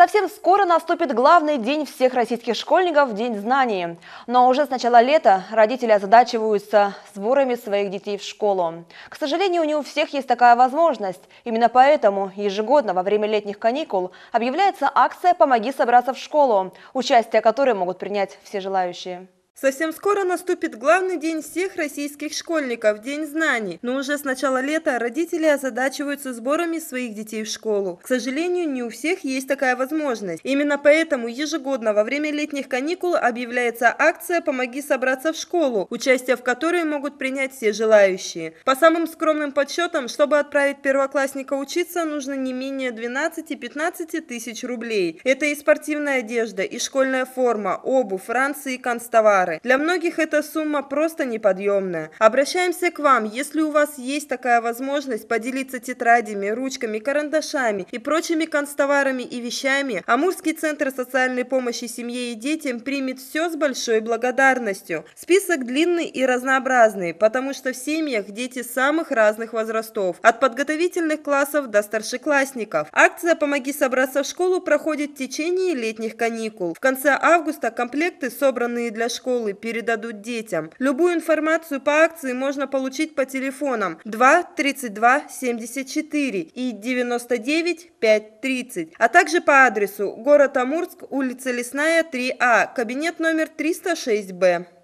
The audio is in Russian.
Совсем скоро наступит главный день всех российских школьников – День знаний. Но уже с начала лета родители озадачиваются сборами своих детей в школу. К сожалению, не у всех есть такая возможность. Именно поэтому ежегодно во время летних каникул объявляется акция «Помоги собраться в школу», участие которой могут принять все желающие. Совсем скоро наступит главный день всех российских школьников – День знаний. Но уже с начала лета родители озадачиваются сборами своих детей в школу. К сожалению, не у всех есть такая возможность. Именно поэтому ежегодно во время летних каникул объявляется акция «Помоги собраться в школу», участие в которой могут принять все желающие. По самым скромным подсчетам, чтобы отправить первоклассника учиться, нужно не менее 12-15 тысяч рублей. Это и спортивная одежда, и школьная форма, обувь, ранцы и констовары гонорары. Для многих эта сумма просто неподъемная. Обращаемся к вам, если у вас есть такая возможность поделиться тетрадями, ручками, карандашами и прочими констоварами и вещами, Амурский центр социальной помощи семье и детям примет все с большой благодарностью. Список длинный и разнообразный, потому что в семьях дети самых разных возрастов, от подготовительных классов до старшеклассников. Акция «Помоги собраться в школу» проходит в течение летних каникул. В конце августа комплекты, собранные для школы, школы передадут детям. Любую информацию по акции можно получить по телефонам 2 32 74 и 99 5 30, а также по адресу город Амурск, улица Лесная, 3А, кабинет номер 306Б.